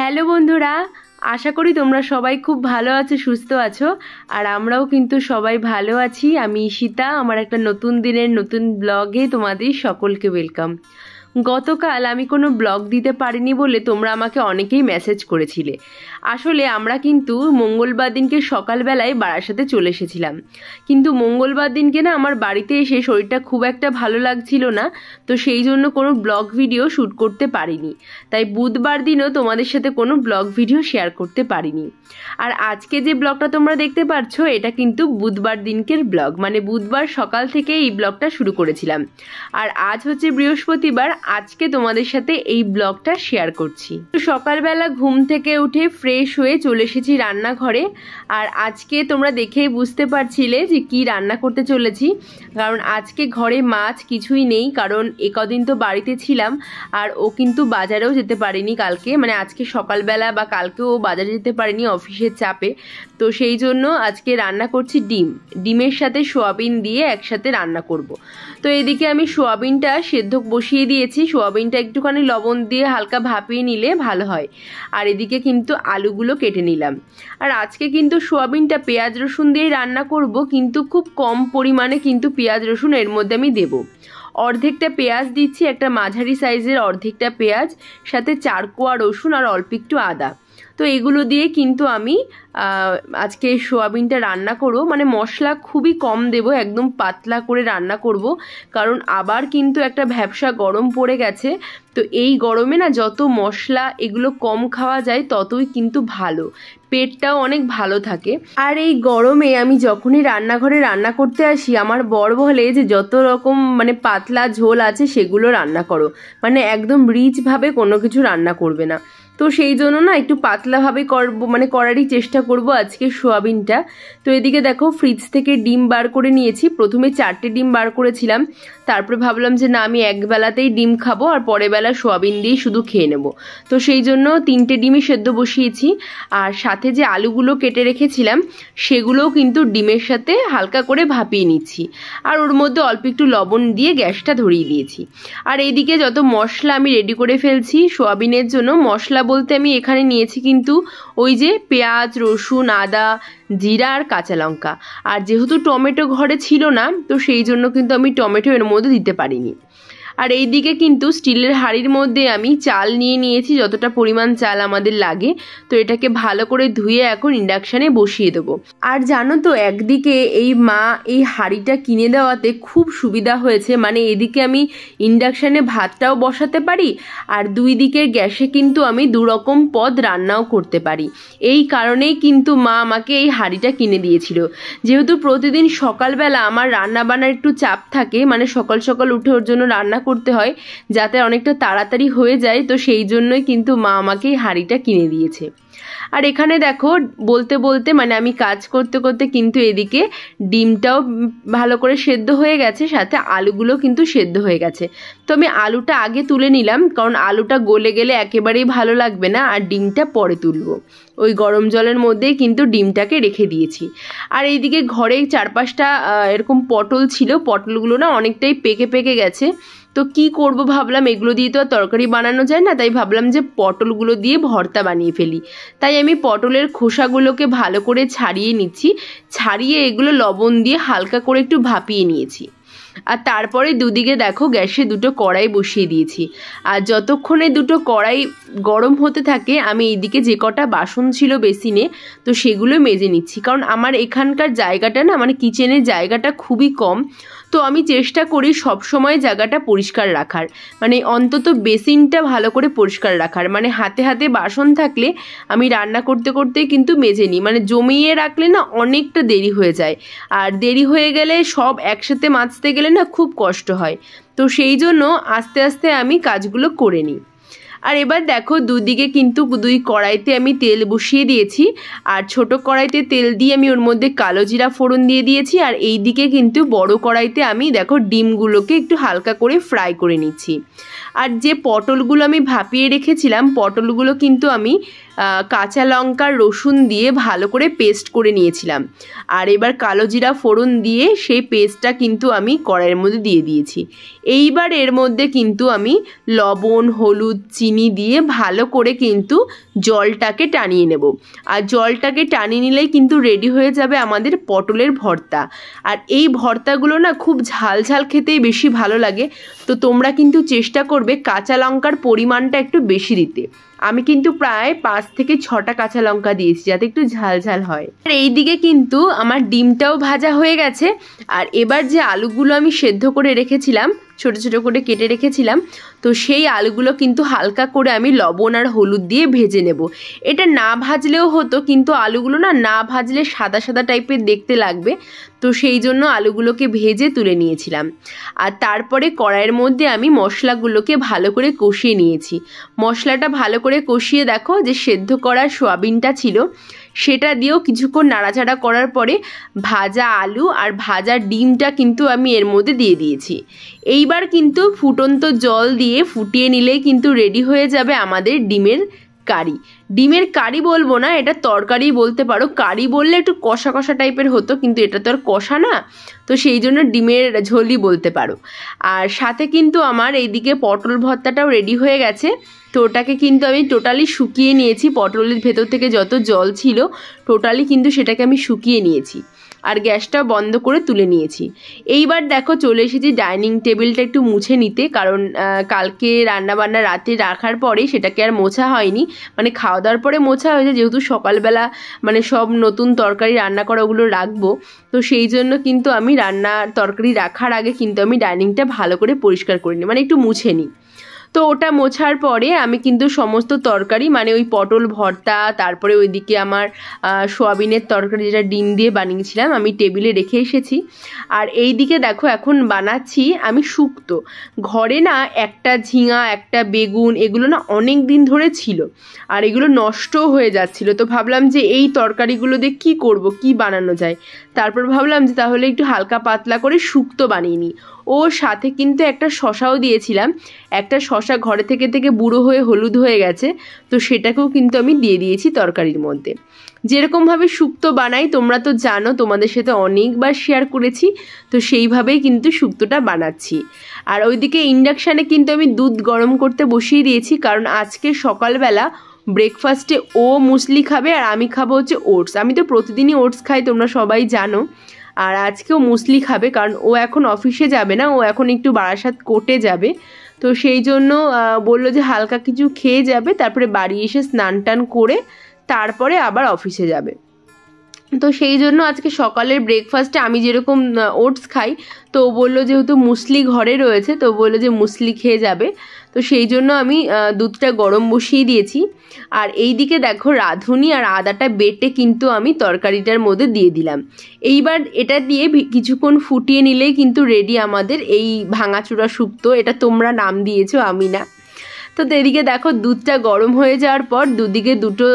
Hello বন্ধুরা আশা করি তোমরা সবাই খুব ভালো আছো সুস্থ আছো আর আমরাও কিন্তু সবাই ভালো আছি আমি ঈশিতা আমার একটা নতুন দিনের নতুন ব্লগে তোমাদের সকলকে ওয়েলকাম গতকাল আমি কোনো ব্লগ দিতে পারিনি বলে তোমরা আমাকে অনেকেই মেসেজ করেছিলে আসলে আমরা কিন্তু মঙ্গলবার দিনকে সকালবেলায় বারাসাতে চলে এসেছিলাম কিন্তু মঙ্গলবার দিনকে না আমার বাড়িতে এসে শরীরটা খুব একটা ভালো লাগছিল না তো সেই জন্য কোনো ব্লগ ভিডিও শ্যুট করতে পারিনি তাই বুধবার দিনও তোমাদের সাথে কোনো ব্লগ ভিডিও শেয়ার করতে পারিনি আর আজকে যে ব্লগটা তোমরা দেখতে পাচ্ছ এটা কিন্তু বুধবার দিনকের ব্লগ মানে বুধবার সকাল থেকে এই ব্লগটা শুরু করেছিলাম আর আজ হচ্ছে বৃহস্পতিবার আজকে তোমাদের সাথে এই ব্লগটা শেয়ার করছি তো সকালবেলা ঘুম থেকে উঠে ফ্রেশ হয়ে চলে এসেছি রান্নাঘরে আর আজকে তোমরা দেখেই বুঝতে পারছিলে যে কি রান্না করতে চলেছি কারণ আজকে ঘরে মাছ কিছুই নেই কারণ একদিন তো বাড়িতে ছিলাম আর ও কিন্তু বাজারেও যেতে পারেনি কালকে মানে আজকে সকালবেলা বা কালকে ও বাজারে যেতে পারেনি অফিসের চাপে তো সেই জন্য আজকে রান্না করছি ডিম ডিমের সাথে সোয়াবিন দিয়ে একসাথে রান্না করব। তো এদিকে আমি সোয়াবিনটা সেদ্ধ বসিয়ে দিয়েছি দিয়েছি সোয়াবিনটা একটুখানি লবণ দিয়ে হালকা ভাপিয়ে নিলে ভালো হয় আর এদিকে কিন্তু আলুগুলো কেটে নিলাম আর আজকে কিন্তু সোয়াবিনটা পেঁয়াজ রসুন দিয়ে রান্না করব কিন্তু খুব কম পরিমাণে কিন্তু পেঁয়াজ রসুন এর মধ্যে আমি দেবো অর্ধেকটা পেঁয়াজ দিচ্ছি একটা মাঝারি সাইজের অর্ধেকটা পেঁয়াজ সাথে চারকোয়া রসুন আর অল্প একটু আদা তো এগুলো দিয়ে কিন্তু আমি আজকে সোয়াবিনটা রান্না করবো মানে মশলা খুবই কম দেব একদম পাতলা করে রান্না করব কারণ আবার কিন্তু একটা ভ্যাবসা গরম পড়ে গেছে তো এই গরমে না যত মশলা এগুলো কম খাওয়া যায় ততই কিন্তু ভালো পেটটাও অনেক ভালো থাকে আর এই গরমে আমি যখনই রান্নাঘরে রান্না করতে আসি আমার বর বলে যে যত রকম মানে পাতলা ঝোল আছে সেগুলো রান্না করো মানে একদম রিচভাবে কোনো কিছু রান্না করবে না তো সেই জন্য না একটু পাতলাভাবে করবো মানে করারই চেষ্টা করব আজকে সোয়াবিনটা তো এদিকে দেখো ফ্রিজ থেকে ডিম বার করে নিয়েছি প্রথমে চারটে ডিম বার করেছিলাম তারপরে ভাবলাম যে না আমি একবেলাতেই ডিম খাবো আর পরের বেলা সোয়াবিন দিয়েই শুধু খেয়ে নেব তো সেই জন্য তিনটে ডিমই সেদ্ধ বসিয়েছি আর সাথে যে আলুগুলো কেটে রেখেছিলাম সেগুলোও কিন্তু ডিমের সাথে হালকা করে ভাপিয়ে নিচ্ছি আর ওর মধ্যে অল্প একটু লবণ দিয়ে গ্যাসটা ধরিয়ে দিয়েছি আর এইদিকে যত মশলা আমি রেডি করে ফেলছি সোয়াবিনের জন্য মশলা বলতে আমি এখানে নিয়েছি কিন্তু ওই যে পেঁয়াজ রসুন আদা জিরা আর কাঁচা লঙ্কা আর যেহেতু টমেটো ঘরে ছিল না তো সেই জন্য কিন্তু আমি টমেটো এর মধ্যে দিতে পারিনি আর এই দিকে কিন্তু স্টিলের হাঁড়ির মধ্যে আমি চাল নিয়ে নিয়েছি যতটা পরিমাণ চাল আমাদের লাগে তো এটাকে ভালো করে ধুয়ে এখন ইন্ডাকশানে বসিয়ে দেবো আর জানো তো একদিকে এই মা এই হাঁড়িটা কিনে দেওয়াতে খুব সুবিধা হয়েছে মানে এদিকে আমি ইন্ডাকশানে ভাতটাও বসাতে পারি আর দুই দিকের গ্যাসে কিন্তু আমি দুরকম পদ রান্নাও করতে পারি এই কারণেই কিন্তু মা আমাকে এই হাঁড়িটা কিনে দিয়েছিল যেহেতু প্রতিদিন সকালবেলা আমার রান্না একটু চাপ থাকে মানে সকাল সকাল উঠে ওর জন্য রান্না করতে হয় যাতে অনেকটা তাড়াতাড়ি হয়ে যায় তো সেই জন্যই কিন্তু মা আমাকে হাড়িটা হাঁড়িটা কিনে দিয়েছে আর এখানে দেখো বলতে বলতে মানে আমি কাজ করতে করতে কিন্তু এদিকে ডিমটাও ভালো করে সেদ্ধ হয়ে গেছে সাথে আলুগুলো কিন্তু সেদ্ধ হয়ে গেছে তো আমি আলুটা আগে তুলে নিলাম কারণ আলুটা গলে গেলে একেবারেই ভালো লাগবে না আর ডিমটা পরে তুলব ওই গরম জলের মধ্যেই কিন্তু ডিমটাকে রেখে দিয়েছি আর এইদিকে ঘরে চার পাঁচটা এরকম পটল ছিল পটলগুলো না অনেকটাই পেকে পেকে গেছে তো কি করব ভাবলাম এগুলো দিয়ে তো আর তরকারি বানানো যায় না তাই ভাবলাম যে পটলগুলো দিয়ে ভর্তা বানিয়ে ফেলি তাই আমি পটলের খোসাগুলোকে ভালো করে ছাড়িয়ে নিচ্ছি ছাড়িয়ে এগুলো লবণ দিয়ে হালকা করে একটু ভাপিয়ে নিয়েছি আর তারপরে দুদিকে দেখো গ্যাসে দুটো কড়াই বসিয়ে দিয়েছি আর যতক্ষণে দুটো কড়াই গরম হতে থাকে আমি এইদিকে যে কটা বাসন ছিল বেসিনে তো সেগুলো মেজে নিচ্ছি কারণ আমার এখানকার জায়গাটা না মানে কিচেনের জায়গাটা খুবই কম তো আমি চেষ্টা করি সব সময় জায়গাটা পরিষ্কার রাখার মানে অন্তত বেসিনটা ভালো করে পরিষ্কার রাখার মানে হাতে হাতে বাসন থাকলে আমি রান্না করতে করতে কিন্তু মেজে নিই মানে জমিয়ে রাখলে না অনেকটা দেরি হয়ে যায় আর দেরি হয়ে গেলে সব একসাথে মাজতে গেলে না খুব কষ্ট হয় তো সেই জন্য আস্তে আস্তে আমি কাজগুলো করে নিই আর এবার দেখো দুদিকে কিন্তু দুই কড়াইতে আমি তেল বসিয়ে দিয়েছি আর ছোট কড়াইতে তেল দিয়ে আমি ওর মধ্যে কালো জিরা ফোড়ন দিয়ে দিয়েছি আর এই দিকে কিন্তু বড় কড়াইতে আমি দেখো ডিমগুলোকে একটু হালকা করে ফ্রাই করে নিচ্ছি আর যে পটলগুলো আমি ভাপিয়ে রেখেছিলাম পটলগুলো কিন্তু আমি কাঁচা লঙ্কা রসুন দিয়ে ভালো করে পেস্ট করে নিয়েছিলাম আর এবার কালো জিরা ফোড়ন দিয়ে সেই পেস্টটা কিন্তু আমি কড়াইয়ের মধ্যে দিয়ে দিয়েছি এইবার এর মধ্যে কিন্তু আমি লবণ হলুদ চিনি দিয়ে ভালো করে কিন্তু জলটাকে টানিয়ে নেব আর জলটাকে টানিয়ে নিলেই কিন্তু রেডি হয়ে যাবে আমাদের পটলের ভর্তা আর এই ভর্তাগুলো না খুব ঝাল ঝাল খেতেই বেশি ভালো লাগে তো তোমরা কিন্তু চেষ্টা করবে কাঁচা লঙ্কার পরিমাণটা একটু বেশি দিতে আমি কিন্তু প্রায় পাঁচ থেকে ছটা কাঁচা লঙ্কা দিয়েছি যাতে একটু ঝাল ঝাল হয় আর এইদিকে কিন্তু আমার ডিমটাও ভাজা হয়ে গেছে আর এবার যে আলুগুলো আমি সেদ্ধ করে রেখেছিলাম ছোট ছোট করে কেটে রেখেছিলাম তো সেই আলুগুলো কিন্তু হালকা করে আমি লবণ আর হলুদ দিয়ে ভেজে নেব এটা না ভাজলেও হতো কিন্তু আলুগুলো না না ভাজলে সাদা সাদা টাইপের দেখতে লাগবে তো সেই জন্য আলুগুলোকে ভেজে তুলে নিয়েছিলাম আর তারপরে কড়াইয়ের মধ্যে আমি মশলাগুলোকে ভালো করে কষিয়ে নিয়েছি মশলাটা ভালো করে কষিয়ে দেখো যে সেদ্ধ করা সোয়াবিনটা ছিল সেটা দিয়েও কিছুক্ষণ নাড়াচাড়া করার পরে ভাজা আলু আর ভাজা ডিমটা কিন্তু আমি এর মধ্যে দিয়ে দিয়েছি এইবার কিন্তু ফুটন্ত জল দিয়ে ফুটিয়ে নিলেই কিন্তু রেডি হয়ে যাবে আমাদের ডিমের কারি ডিমের কারি বলবো না এটা তরকারি বলতে পারো কারি বললে একটু কষা কষা টাইপের হতো কিন্তু এটা তো আর কষা না তো সেই জন্য ডিমের ঝোলই বলতে পারো আর সাথে কিন্তু আমার এইদিকে পটল ভর্তাটাও রেডি হয়ে গেছে তো ওটাকে কিন্তু আমি টোটালি শুকিয়ে নিয়েছি পটলের ভেতর থেকে যত জল ছিল টোটালি কিন্তু সেটাকে আমি শুকিয়ে নিয়েছি আর গ্যাসটা বন্ধ করে তুলে নিয়েছি এইবার দেখো চলে এসেছি ডাইনিং টেবিলটা একটু মুছে নিতে কারণ কালকে রান্নাবান্না রাতে রাখার পরে সেটাকে আর মোছা হয়নি মানে খাওয়া দাওয়ার পরে মোছা হয়েছে যেহেতু সকালবেলা মানে সব নতুন তরকারি রান্না করা ওগুলো রাখবো তো সেই জন্য কিন্তু আমি রান্না তরকারি রাখার আগে কিন্তু আমি ডাইনিংটা ভালো করে পরিষ্কার করে নিই মানে একটু মুছে নিই তো ওটা মোছার পরে আমি কিন্তু সমস্ত তরকারি মানে ওই পটল ভর্তা তারপরে ওইদিকে আমার সোয়াবিনের তরকারি যেটা ডিম দিয়ে বানিয়েছিলাম আমি টেবিলে রেখে এসেছি আর এই দিকে দেখো এখন বানাচ্ছি আমি শুক্ত ঘরে না একটা ঝিঙা একটা বেগুন এগুলো না অনেক দিন ধরে ছিল আর এগুলো নষ্ট হয়ে যাচ্ছিল তো ভাবলাম যে এই তরকারিগুলো দিয়ে কী করব কি বানানো যায় তারপর ভাবলাম যে তাহলে একটু হালকা পাতলা করে শুক্তো বানিয়ে নিই ওর সাথে কিন্তু একটা শশাও দিয়েছিলাম একটা শশা ঘরে থেকে থেকে বুড়ো হয়ে হলুদ হয়ে গেছে তো সেটাকেও কিন্তু আমি দিয়ে দিয়েছি তরকারির মধ্যে যেরকমভাবে শুক্তো বানাই তোমরা তো জানো তোমাদের সাথে অনেকবার শেয়ার করেছি তো সেইভাবেই কিন্তু শুক্তোটা বানাচ্ছি আর ওইদিকে ইন্ডাকশানে কিন্তু আমি দুধ গরম করতে বসিয়ে দিয়েছি কারণ আজকে সকালবেলা ব্রেকফাস্টে ও মুসলি খাবে আর আমি খাবো হচ্ছে ওটস আমি তো প্রতিদিনই ওটস খাই তোমরা সবাই জানো আর আজকেও মুসলি খাবে কারণ ও এখন অফিসে যাবে না ও এখন একটু বারাসাত কোর্টে যাবে তো সেই জন্য বলল যে হালকা কিছু খেয়ে যাবে তারপরে বাড়ি এসে স্নান টান করে তারপরে আবার অফিসে যাবে তো সেই জন্য আজকে সকালের ব্রেকফাস্টে আমি যেরকম ওটস খাই তো বললো যেহেতু মুসলি ঘরে রয়েছে তো বললো যে মুসলি খেয়ে যাবে তো সেই জন্য আমি দুধটা গরম বসিয়ে দিয়েছি আর এই দিকে দেখো রাঁধুনি আর আদাটা বেটে কিন্তু আমি তরকারিটার মধ্যে দিয়ে দিলাম এইবার এটা দিয়ে কিছুক্ষণ ফুটিয়ে নিলেই কিন্তু রেডি আমাদের এই ভাঙাচুরা সুপ্ত এটা তোমরা নাম দিয়েছো আমি না তো এদিকে দেখো দুধটা গরম হয়ে যাওয়ার পর দুদিকে দুটো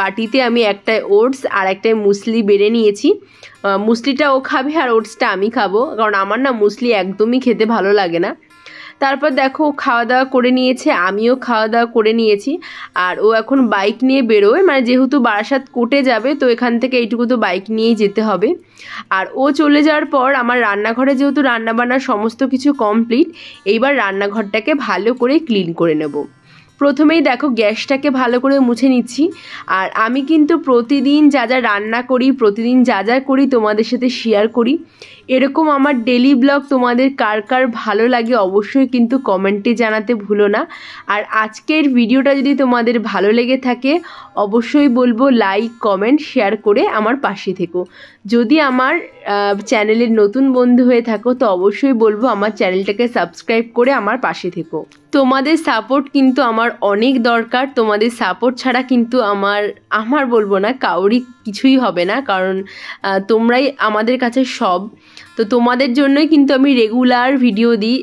বাটিতে আমি একটায় ওটস আর একটায় মুসলি বেড়ে নিয়েছি মুসলিটা ও খাবে আর ওটসটা আমি খাবো কারণ আমার না মুসলি একদমই খেতে ভালো লাগে না তারপর দেখো খাওয়া দাওয়া করে নিয়েছে আমিও খাওয়া দাওয়া করে নিয়েছি আর ও এখন বাইক নিয়ে বেরোয় মানে যেহেতু বারাসাত কোটে যাবে তো এখান থেকে এইটুকু তো বাইক নিয়েই যেতে হবে আর ও চলে যাওয়ার পর আমার রান্নাঘরে যেহেতু রান্নাবান্নার সমস্ত কিছু কমপ্লিট এইবার রান্নাঘরটাকে ভালো করে ক্লিন করে নেবো প্রথমেই দেখো গ্যাসটাকে ভালো করে মুছে নিচ্ছি আর আমি কিন্তু প্রতিদিন যা যা রান্না করি প্রতিদিন যা যা করি তোমাদের সাথে শেয়ার করি এরকম আমার ডেলি ব্লগ তোমাদের কার কার ভালো লাগে অবশ্যই কিন্তু কমেন্টে জানাতে ভুলো না আর আজকের ভিডিওটা যদি তোমাদের ভালো লেগে থাকে অবশ্যই বলবো লাইক কমেন্ট শেয়ার করে আমার পাশে থেকো যদি আমার চ্যানেলের নতুন বন্ধু হয়ে থাকো তো অবশ্যই বলবো আমার চ্যানেলটাকে সাবস্ক্রাইব করে আমার পাশে থেকো তোমাদের সাপোর্ট কিন্তু আমার অনেক দরকার তোমাদের সাপোর্ট ছাড়া কিন্তু আমার আমার বলবো না কাউরি কিছুই হবে না কারণ তোমরাই আমাদের কাছে সব তো তোমাদের জন্যই কিন্তু আমি রেগুলার ভিডিও দিই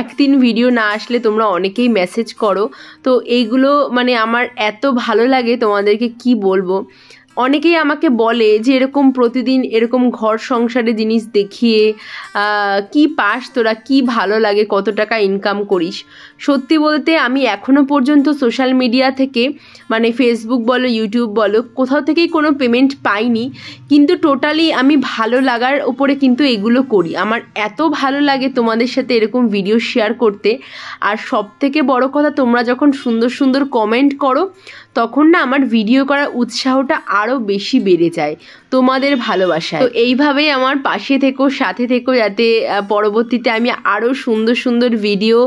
একদিন ভিডিও না আসলে তোমরা অনেকেই মেসেজ করো তো এইগুলো মানে আমার এত ভালো লাগে তোমাদেরকে কি বলবো অনেকেই আমাকে বলে যে এরকম প্রতিদিন এরকম ঘর সংসারে জিনিস দেখিয়ে কি পাস তোরা কি ভালো লাগে কত টাকা ইনকাম করিস সত্যি বলতে আমি এখনও পর্যন্ত সোশ্যাল মিডিয়া থেকে মানে ফেসবুক বলো ইউটিউব বলো কোথাও থেকেই কোনো পেমেন্ট পাইনি কিন্তু টোটালি আমি ভালো লাগার ওপরে কিন্তু এগুলো করি আমার এত ভালো লাগে তোমাদের সাথে এরকম ভিডিও শেয়ার করতে আর সব থেকে বড় কথা তোমরা যখন সুন্দর সুন্দর কমেন্ট করো তখন না আমার ভিডিও করার উৎসাহটা আরও বেশি বেড়ে যায় তোমাদের ভালোবাসায় তো এইভাবেই আমার পাশে থেকো সাথে থেকো যাতে পরবর্তীতে আমি আরও সুন্দর সুন্দর ভিডিও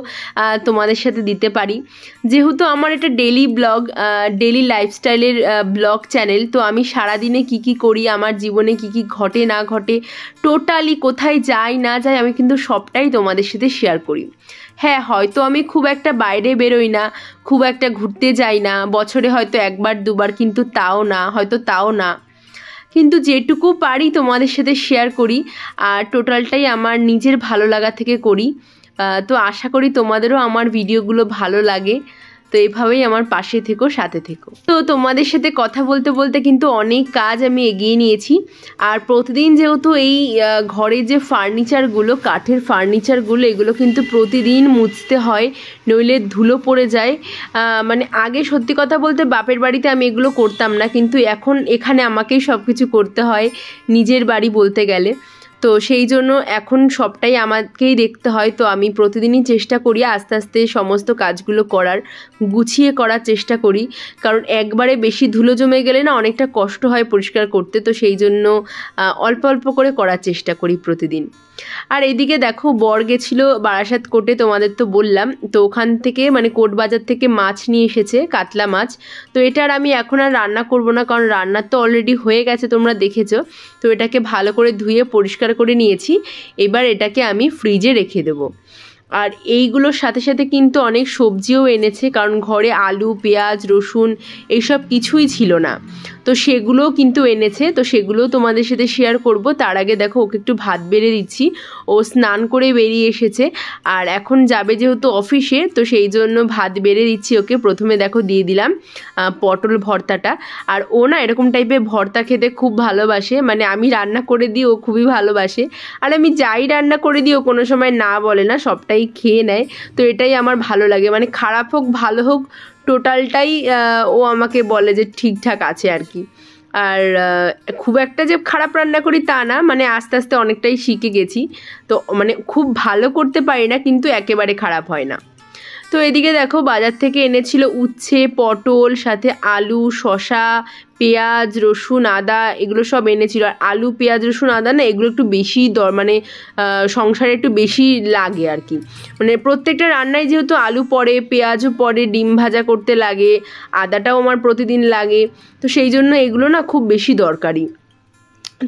তোমাদের সাথে দিতে পারি যেহেতু আমার এটা ডেলি ব্লগ ডেলি লাইফস্টাইলের ব্লগ চ্যানেল তো আমি সারাদিনে কি কি করি আমার জীবনে কি কি ঘটে না ঘটে টোটালি কোথায় যাই না যাই আমি কিন্তু সবটাই তোমাদের সাথে শেয়ার করি হ্যাঁ হয়তো আমি খুব একটা বাইরে বেরোই না খুব একটা ঘুরতে যাই না বছরে হয়তো একবার দুবার কিন্তু তাও না হয়তো তাও না কিন্তু যেটুকু পারি তোমাদের সাথে শেয়ার করি আর টোটালটাই আমার নিজের ভালো লাগা থেকে করি তো আশা করি তোমাদেরও আমার ভিডিওগুলো ভালো লাগে তো এইভাবেই আমার পাশে থেকো সাথে থেকো তো তোমাদের সাথে কথা বলতে বলতে কিন্তু অনেক কাজ আমি এগিয়ে নিয়েছি আর প্রতিদিন যেহেতু এই ঘরের যে ফার্নিচারগুলো কাঠের ফার্নিচারগুলো এগুলো কিন্তু প্রতিদিন মুছতে হয় নইলে ধুলো পড়ে যায় মানে আগে সত্যি কথা বলতে বাপের বাড়িতে আমি এগুলো করতাম না কিন্তু এখন এখানে আমাকেই সব কিছু করতে হয় নিজের বাড়ি বলতে গেলে তো সেই জন্য এখন সবটাই আমাকেই দেখতে হয় তো আমি প্রতিদিনই চেষ্টা করি আস্তে আস্তে সমস্ত কাজগুলো করার গুছিয়ে করার চেষ্টা করি কারণ একবারে বেশি ধুলো জমে গেলে না অনেকটা কষ্ট হয় পরিষ্কার করতে তো সেই জন্য অল্প অল্প করে করার চেষ্টা করি প্রতিদিন আর এইদিকে দেখো বর গেছিল বারাসাত কোর্টে তোমাদের তো বললাম তো ওখান থেকে মানে কোর্ট বাজার থেকে মাছ নিয়ে এসেছে কাতলা মাছ তো এটার আমি এখন আর রান্না করব না কারণ রান্না তো অলরেডি হয়ে গেছে তোমরা দেখেছো তো এটাকে ভালো করে ধুয়ে পরিষ্কার করে নিয়েছি এবার এটাকে আমি ফ্রিজে রেখে দেবো আর এইগুলোর সাথে সাথে কিন্তু অনেক সবজিও এনেছে কারণ ঘরে আলু পেঁয়াজ রসুন এইসব কিছুই ছিল না তো সেগুলোও কিন্তু এনেছে তো সেগুলোও তোমাদের সাথে শেয়ার করব তার আগে দেখো ওকে একটু ভাত বেড়ে দিচ্ছি ও স্নান করে বেরিয়ে এসেছে আর এখন যাবে যেহেতু অফিসে তো সেই জন্য ভাত বেড়ে দিচ্ছি ওকে প্রথমে দেখো দিয়ে দিলাম পটল ভর্তাটা আর ও না এরকম টাইপের ভর্তা খেতে খুব ভালোবাসে মানে আমি রান্না করে দিই ও খুবই ভালোবাসে আর আমি যাই রান্না করে দিই ও কোনো সময় না বলে না সবটাই টোটালটাই খেয়ে নেয় তো এটাই আমার ভালো লাগে মানে খারাপ হোক ভালো হোক টোটালটাই ও আমাকে বলে যে ঠিকঠাক আছে আর কি আর খুব একটা যে খারাপ রান্না করি তা না মানে আস্তে আস্তে অনেকটাই শিখে গেছি তো মানে খুব ভালো করতে পারি না কিন্তু একেবারে খারাপ হয় না তো এদিকে দেখো বাজার থেকে এনেছিল উচ্ছে পটল সাথে আলু শশা পেঁয়াজ রসুন আদা এগুলো সব এনেছিল আর আলু পেঁয়াজ রসুন আদা না এগুলো একটু বেশি দর মানে সংসারে একটু বেশি লাগে আর কি মানে প্রত্যেকটা রান্নায় যেহেতু আলু পরে পেঁয়াজও পরে ডিম ভাজা করতে লাগে আদাটাও আমার প্রতিদিন লাগে তো সেই জন্য এগুলো না খুব বেশি দরকারি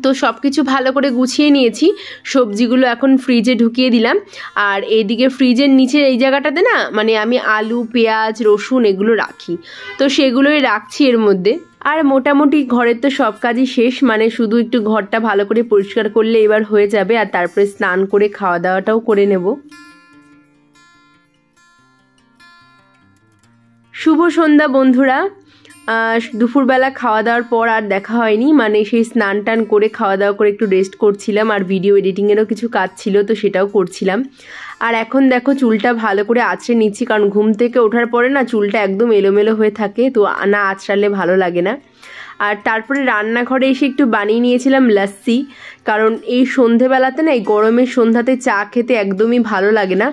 তো সব কিছু ভালো করে গুছিয়ে নিয়েছি সবজিগুলো এখন ফ্রিজে ঢুকিয়ে দিলাম আর এইদিকে ফ্রিজের নিচের এই জায়গাটাতে না মানে আমি আলু পেঁয়াজ রসুন এগুলো রাখি তো সেগুলোই রাখছি এর মধ্যে আর মোটামুটি ঘরের তো সব কাজই শেষ মানে শুধু একটু ঘরটা ভালো করে পরিষ্কার করলে এবার হয়ে যাবে আর তারপরে স্নান করে খাওয়া দাওয়াটাও করে নেব শুভ সন্ধ্যা বন্ধুরা দুপুরবেলা খাওয়া দাওয়ার পর আর দেখা হয়নি মানে সেই স্নান টান করে খাওয়া দাওয়া করে একটু রেস্ট করছিলাম আর ভিডিও এডিটিংয়েরও কিছু কাজ ছিল তো সেটাও করছিলাম আর এখন দেখো চুলটা ভালো করে আছড়ে নিচ্ছি কারণ ঘুম থেকে ওঠার পরে না চুলটা একদম এলোমেলো হয়ে থাকে তো না আছড়ালে ভালো লাগে না আর তারপরে রান্নাঘরে এসে একটু বানিয়ে নিয়েছিলাম লস্যি কারণ এই সন্ধেবেলাতে না এই গরমের সন্ধ্যাতে চা খেতে একদমই ভালো লাগে না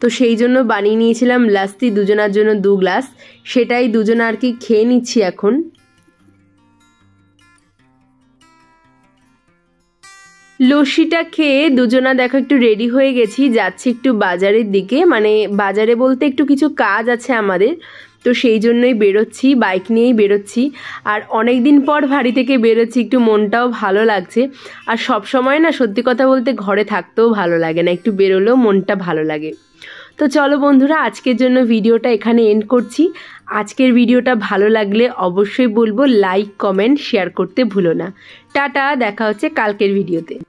তো সেই জন্য বানিয়ে নিয়েছিলাম লাস্তি দুজনার জন্য দু গ্লাস সেটাই দুজন আর কি খেয়ে নিচ্ছি এখন লস্যিটা খেয়ে দুজনা দেখো একটু রেডি হয়ে গেছি যাচ্ছি একটু বাজারের দিকে মানে বাজারে বলতে একটু কিছু কাজ আছে আমাদের তো সেই জন্যই বেরোচ্ছি বাইক নিয়েই বেরোচ্ছি আর অনেক দিন পর ভারি থেকে বেরোচ্ছি একটু মনটাও ভালো লাগছে আর সব সময় না সত্যি কথা বলতে ঘরে থাকতেও ভালো লাগে না একটু বেরোলেও মনটা ভালো লাগে তো চলো বন্ধুরা আজকের জন্য ভিডিওটা এখানে এন্ড করছি আজকের ভিডিওটা ভালো লাগলে অবশ্যই বলবো লাইক কমেন্ট শেয়ার করতে ভুলো না টাটা দেখা হচ্ছে কালকের ভিডিওতে